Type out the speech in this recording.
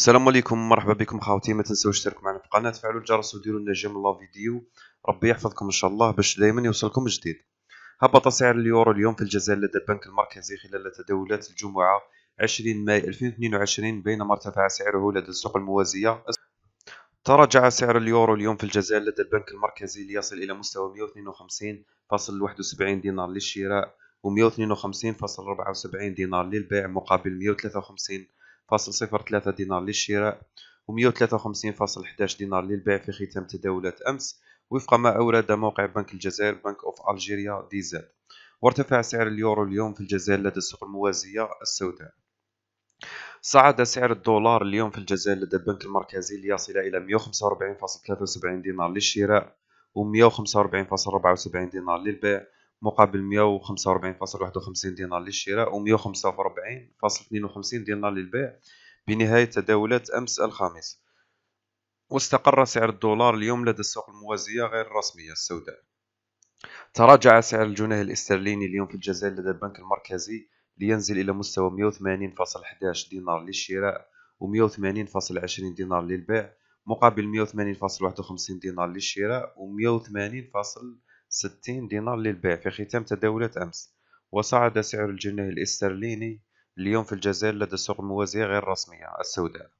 السلام عليكم مرحبا بكم خاوتي ما تنسوش تشتركوا معنا في القناه تفعلوا الجرس وديروا لنا جيم لا فيديو ربي يحفظكم ان شاء الله باش دائما يوصلكم جديد هبط سعر اليورو اليوم في الجزائر لدى البنك المركزي خلال تداولات الجمعه 20 ماي 2022 بينما ارتفع سعره لدى السوق الموازيه تراجع سعر اليورو اليوم في الجزائر لدى البنك المركزي ليصل الى مستوى 152.71 دينار للشراء و 152.74 دينار للبيع مقابل 153 1,03 دينار للشراء و153.11 دينار للبيع في ختام تداولات أمس وفق ما أورد موقع بنك الجزائر بنك أوف ألجيريا ديزل وارتفع سعر اليورو اليوم في الجزائر لدى السوق الموازية السوداء صعد سعر الدولار اليوم في الجزائر لدى البنك المركزي ليصل إلى 145.73 دينار للشراء و 145.74 دينار للبيع مقابل 145.51 دينار للشراء و 145.52 دينار للبيع بنهاية تداولات أمس الخامس واستقر سعر الدولار اليوم لدى السوق الموازية غير الرسمية السوداء تراجع سعر الجنيه الاسترليني اليوم في الجزائر لدى البنك المركزي لينزل إلى مستوى 180.11 دينار للشراء و 180.20 دينار للبيع مقابل 180.51 دينار للشراء و 180. 60 دينار للبيع في ختام تداولات أمس وصعد سعر الجنيه الاسترليني اليوم في الجزائر لدى سوق الموازية غير الرسمية السوداء